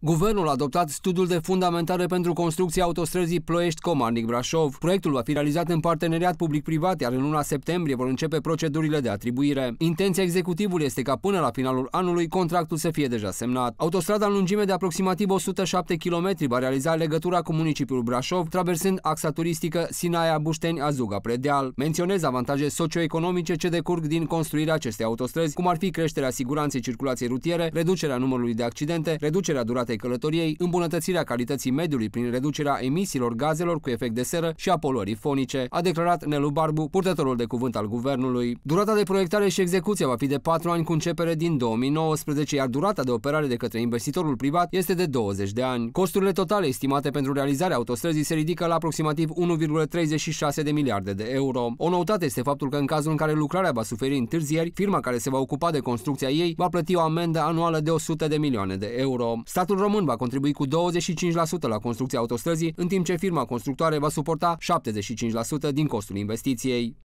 Guvernul a adoptat studiul de fundamentare pentru construcția autostrăzii Ploiești-Comarnic-Brașov. Proiectul va fi realizat în parteneriat public-privat, iar în luna septembrie vor începe procedurile de atribuire. Intenția executivului este ca până la finalul anului contractul să fie deja semnat. Autostrada în lungime de aproximativ 107 km va realiza legătura cu municipiul Brașov, traversând axa turistică Sinaia-Bușteni-Azuga-Predeal. Menționez avantaje socioeconomice ce decurg din construirea acestei autostrăzi, cum ar fi creșterea siguranței circulației rutiere, reducerea numărului de accidente, reducerea duratei durate călătoriei, îmbunătățirea calității mediului prin reducerea emisiilor gazelor cu efect de seră și a poluării fonice, a declarat Nelu Barbu, purtătorul de cuvânt al guvernului. Durata de proiectare și execuție va fi de 4 ani cu începere din 2019, iar durata de operare de către investitorul privat este de 20 de ani. Costurile totale estimate pentru realizarea autostrăzii se ridică la aproximativ 1,36 de miliarde de euro. O noutate este faptul că în cazul în care lucrarea va suferi întârzieri, firma care se va ocupa de construcția ei va plăti o amendă anuală de 100 de milioane de euro. Statul statul român va contribui cu 25% la construcția autostrăzii, în timp ce firma constructoare va suporta 75% din costul investiției.